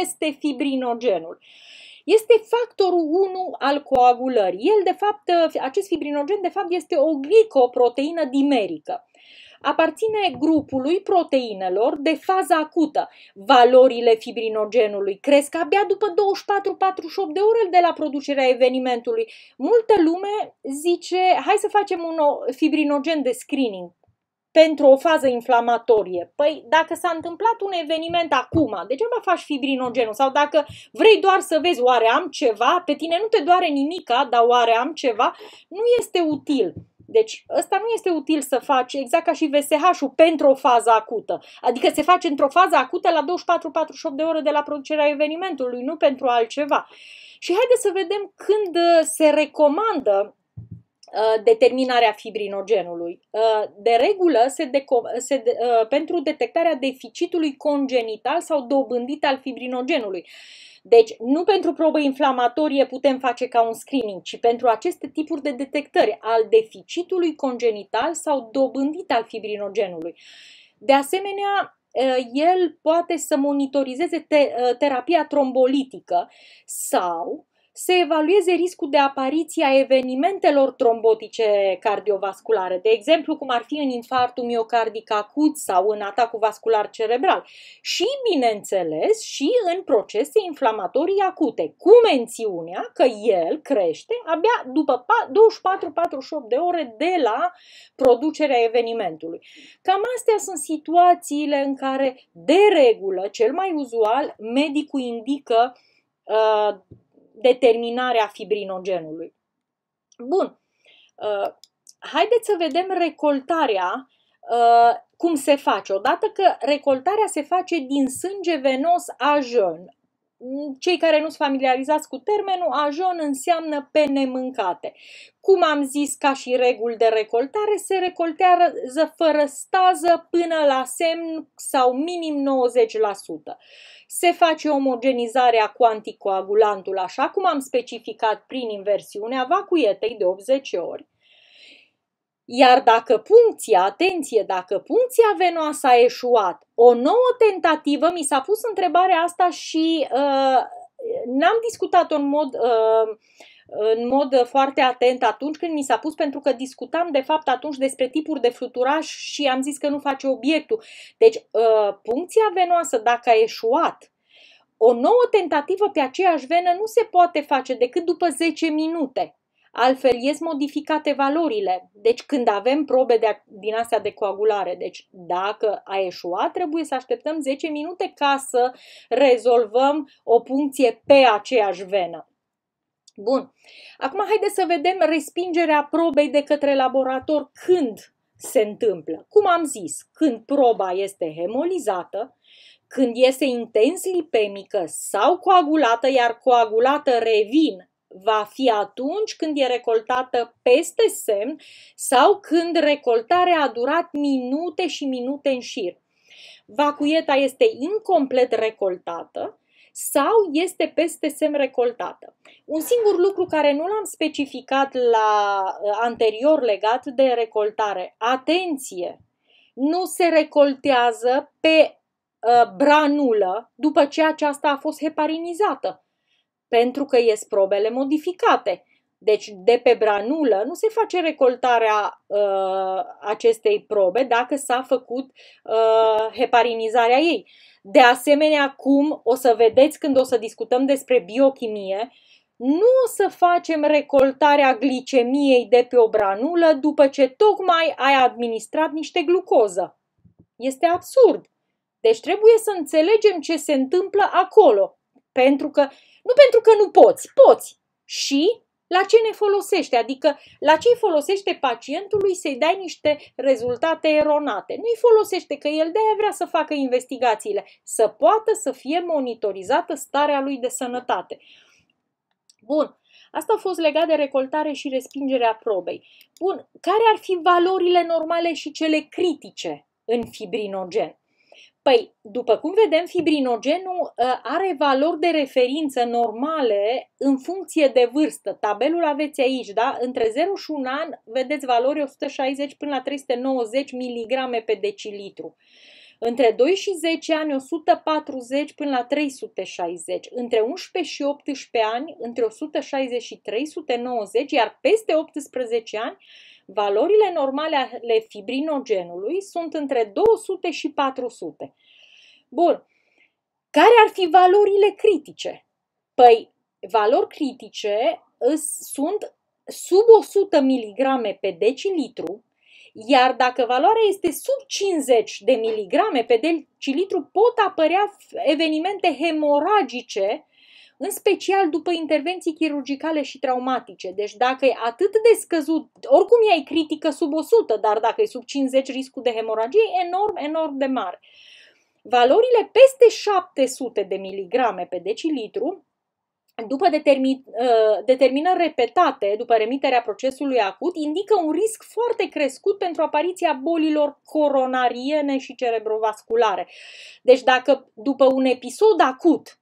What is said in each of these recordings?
este fibrinogenul? Este factorul 1 al coagulării. El, de fapt, acest fibrinogen, de fapt, este o glicoproteină dimerică aparține grupului proteinelor de fază acută. Valorile fibrinogenului cresc abia după 24-48 de ore de la producerea evenimentului. Multă lume zice, hai să facem un fibrinogen de screening pentru o fază inflamatorie. Păi dacă s-a întâmplat un eveniment acum, mă faci fibrinogenul sau dacă vrei doar să vezi oare am ceva, pe tine nu te doare nimica, dar oare am ceva, nu este util. Deci ăsta nu este util să faci exact ca și VSH-ul pentru o fază acută. Adică se face într-o fază acută la 24-48 de ore de la producerea evenimentului, nu pentru altceva. Și haideți să vedem când uh, se recomandă Uh, determinarea fibrinogenului. Uh, de regulă, se deco- se de- uh, pentru detectarea deficitului congenital sau dobândit al fibrinogenului. Deci, nu pentru probă inflamatorie putem face ca un screening, ci pentru aceste tipuri de detectări al deficitului congenital sau dobândit al fibrinogenului. De asemenea, el poate să monitorizeze te- terapia trombolitică sau se evalueze riscul de apariție a evenimentelor trombotice cardiovasculare, de exemplu cum ar fi în infarctul miocardic acut sau în atacul vascular cerebral și, bineînțeles, și în procese inflamatorii acute, cu mențiunea că el crește abia după 24-48 de ore de la producerea evenimentului. Cam astea sunt situațiile în care, de regulă, cel mai uzual, medicul indică uh, Determinarea fibrinogenului. Bun, uh, haideți să vedem recoltarea, uh, cum se face. Odată că recoltarea se face din sânge venos ajön. Cei care nu sunt familiarizați cu termenul, ajön înseamnă pe nemâncate. Cum am zis, ca și reguli de recoltare, se recoltează fără stază până la semn sau minim 90% se face omogenizarea cu anticoagulantul, așa cum am specificat prin inversiunea vacuietei de 80 ori. Iar dacă puncția, atenție, dacă puncția venoasă a eșuat, o nouă tentativă, mi s-a pus întrebarea asta și uh, n-am discutat-o în mod uh, în mod foarte atent atunci când mi s-a pus, pentru că discutam de fapt atunci despre tipuri de fluturaș și am zis că nu face obiectul. Deci, uh, puncția venoasă, dacă a eșuat, o nouă tentativă pe aceeași venă nu se poate face decât după 10 minute. Altfel, ies modificate valorile. Deci, când avem probe de, din astea de coagulare, deci dacă a eșuat, trebuie să așteptăm 10 minute ca să rezolvăm o puncție pe aceeași venă. Bun. Acum haideți să vedem respingerea probei de către laborator când se întâmplă. Cum am zis, când proba este hemolizată, când este intens lipemică sau coagulată, iar coagulată revin, va fi atunci când e recoltată peste semn sau când recoltarea a durat minute și minute în șir. Vacuieta este incomplet recoltată sau este peste semn recoltată. Un singur lucru care nu l-am specificat la uh, anterior legat de recoltare. Atenție! Nu se recoltează pe uh, branulă după ce aceasta a fost heparinizată, pentru că ies probele modificate. Deci de pe branulă nu se face recoltarea uh, acestei probe dacă s-a făcut uh, heparinizarea ei. De asemenea, acum o să vedeți când o să discutăm despre biochimie, nu o să facem recoltarea glicemiei de pe o branulă după ce tocmai ai administrat niște glucoză. Este absurd. Deci trebuie să înțelegem ce se întâmplă acolo. Pentru că, nu pentru că nu poți, poți. Și la ce ne folosește? Adică la ce folosește pacientului să-i dai niște rezultate eronate? Nu-i folosește că el de-aia vrea să facă investigațiile, să poată să fie monitorizată starea lui de sănătate. Bun, Asta a fost legat de recoltare și respingerea probei. Bun, care ar fi valorile normale și cele critice în fibrinogen? Păi, după cum vedem, fibrinogenul ă, are valori de referință normale în funcție de vârstă. Tabelul aveți aici, da? Între 0 și 1 an vedeți valori 160 până la 390 mg pe decilitru. Între 2 și 10 ani 140 până la 360, între 11 și 18 ani între 160 și 390, iar peste 18 ani Valorile normale ale fibrinogenului sunt între 200 și 400. Bun. Care ar fi valorile critice? Păi, valori critice sunt sub 100 mg pe decilitru, iar dacă valoarea este sub 50 de miligrame pe decilitru, pot apărea evenimente hemoragice în special după intervenții chirurgicale și traumatice. Deci dacă e atât de scăzut, oricum ea e critică sub 100, dar dacă e sub 50, riscul de hemoragie e enorm, enorm de mare. Valorile peste 700 de miligrame pe decilitru după determin, ă, determinări repetate, după remiterea procesului acut, indică un risc foarte crescut pentru apariția bolilor coronariene și cerebrovasculare. Deci dacă după un episod acut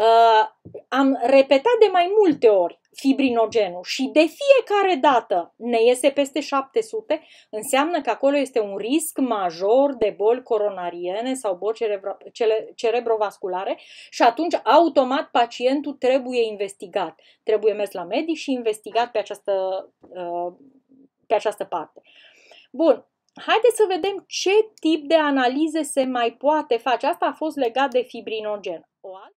Uh, am repetat de mai multe ori fibrinogenul și de fiecare dată ne iese peste 700, înseamnă că acolo este un risc major de boli coronariene sau boli cerebro- cele- cerebrovasculare și atunci automat pacientul trebuie investigat. Trebuie mers la medic și investigat pe această, uh, pe această parte. Bun, Haideți să vedem ce tip de analize se mai poate face. Asta a fost legat de fibrinogen. O altă